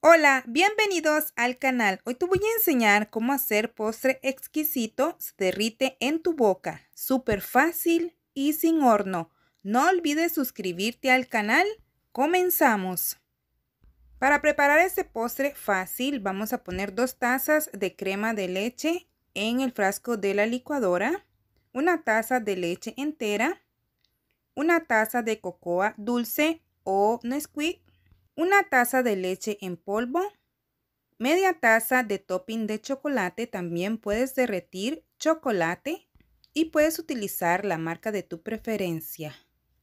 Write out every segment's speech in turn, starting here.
Hola, bienvenidos al canal. Hoy te voy a enseñar cómo hacer postre exquisito, se derrite en tu boca, súper fácil y sin horno. No olvides suscribirte al canal. Comenzamos. Para preparar este postre fácil vamos a poner dos tazas de crema de leche en el frasco de la licuadora, una taza de leche entera, una taza de cocoa dulce o Nesquik una taza de leche en polvo, media taza de topping de chocolate, también puedes derretir chocolate y puedes utilizar la marca de tu preferencia.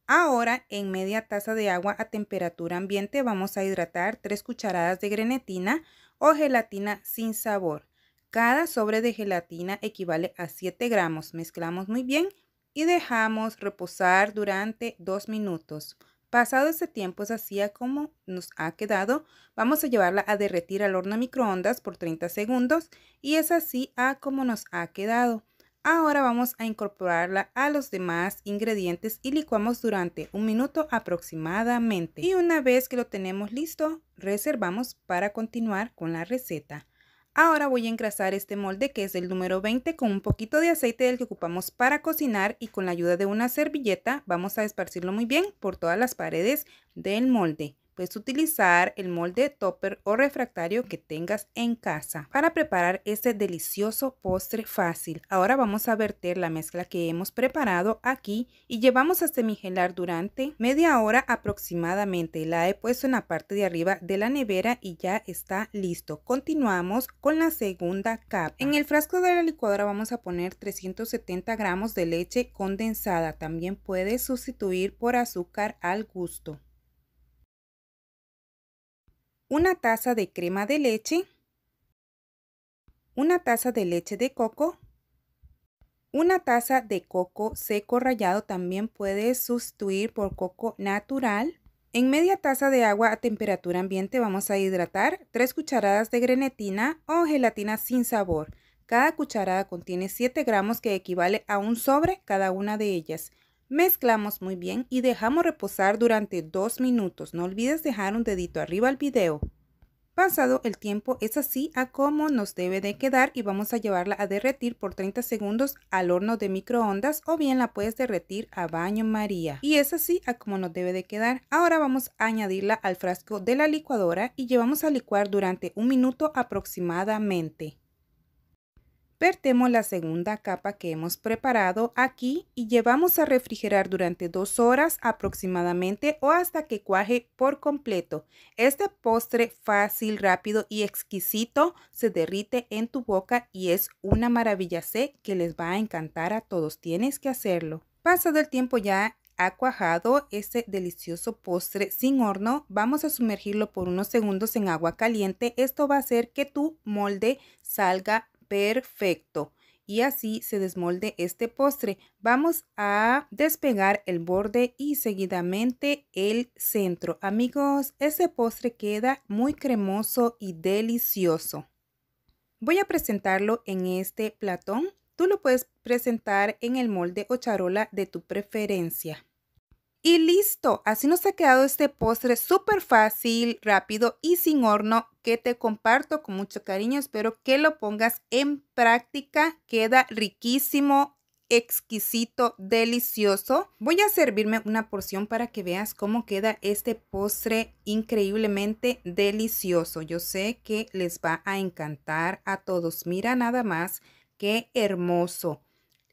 Ahora en media taza de agua a temperatura ambiente vamos a hidratar 3 cucharadas de grenetina o gelatina sin sabor. Cada sobre de gelatina equivale a 7 gramos. Mezclamos muy bien y dejamos reposar durante 2 minutos. Pasado ese tiempo es así como nos ha quedado. Vamos a llevarla a derretir al horno microondas por 30 segundos y es así a como nos ha quedado. Ahora vamos a incorporarla a los demás ingredientes y licuamos durante un minuto aproximadamente. Y una vez que lo tenemos listo, reservamos para continuar con la receta. Ahora voy a engrasar este molde que es el número 20 con un poquito de aceite del que ocupamos para cocinar y con la ayuda de una servilleta vamos a esparcirlo muy bien por todas las paredes del molde. Puedes utilizar el molde topper o refractario que tengas en casa para preparar este delicioso postre fácil. Ahora vamos a verter la mezcla que hemos preparado aquí y llevamos a semigelar durante media hora aproximadamente. La he puesto en la parte de arriba de la nevera y ya está listo. Continuamos con la segunda capa. En el frasco de la licuadora vamos a poner 370 gramos de leche condensada. También puedes sustituir por azúcar al gusto una taza de crema de leche, una taza de leche de coco, una taza de coco seco rallado también puede sustituir por coco natural. En media taza de agua a temperatura ambiente vamos a hidratar 3 cucharadas de grenetina o gelatina sin sabor. Cada cucharada contiene 7 gramos que equivale a un sobre cada una de ellas. Mezclamos muy bien y dejamos reposar durante 2 minutos. No olvides dejar un dedito arriba al video. Pasado el tiempo es así a como nos debe de quedar y vamos a llevarla a derretir por 30 segundos al horno de microondas o bien la puedes derretir a baño maría. Y es así a como nos debe de quedar. Ahora vamos a añadirla al frasco de la licuadora y llevamos a licuar durante un minuto aproximadamente vertemos la segunda capa que hemos preparado aquí y llevamos a refrigerar durante dos horas aproximadamente o hasta que cuaje por completo. Este postre fácil, rápido y exquisito se derrite en tu boca y es una maravilla. Sé que les va a encantar a todos, tienes que hacerlo. Pasado el tiempo ya ha cuajado este delicioso postre sin horno. Vamos a sumergirlo por unos segundos en agua caliente. Esto va a hacer que tu molde salga perfecto y así se desmolde este postre. Vamos a despegar el borde y seguidamente el centro. Amigos, ese postre queda muy cremoso y delicioso. Voy a presentarlo en este platón. Tú lo puedes presentar en el molde o charola de tu preferencia. Y listo, así nos ha quedado este postre súper fácil, rápido y sin horno que te comparto con mucho cariño. Espero que lo pongas en práctica. Queda riquísimo, exquisito, delicioso. Voy a servirme una porción para que veas cómo queda este postre increíblemente delicioso. Yo sé que les va a encantar a todos. Mira nada más, qué hermoso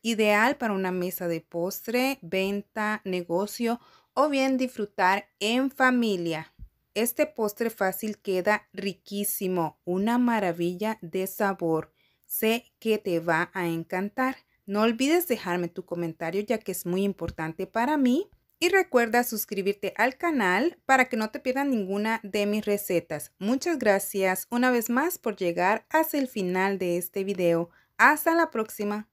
ideal para una mesa de postre, venta, negocio o bien disfrutar en familia. Este postre fácil queda riquísimo, una maravilla de sabor. Sé que te va a encantar. No olvides dejarme tu comentario ya que es muy importante para mí. Y recuerda suscribirte al canal para que no te pierdas ninguna de mis recetas. Muchas gracias una vez más por llegar hasta el final de este video. Hasta la próxima.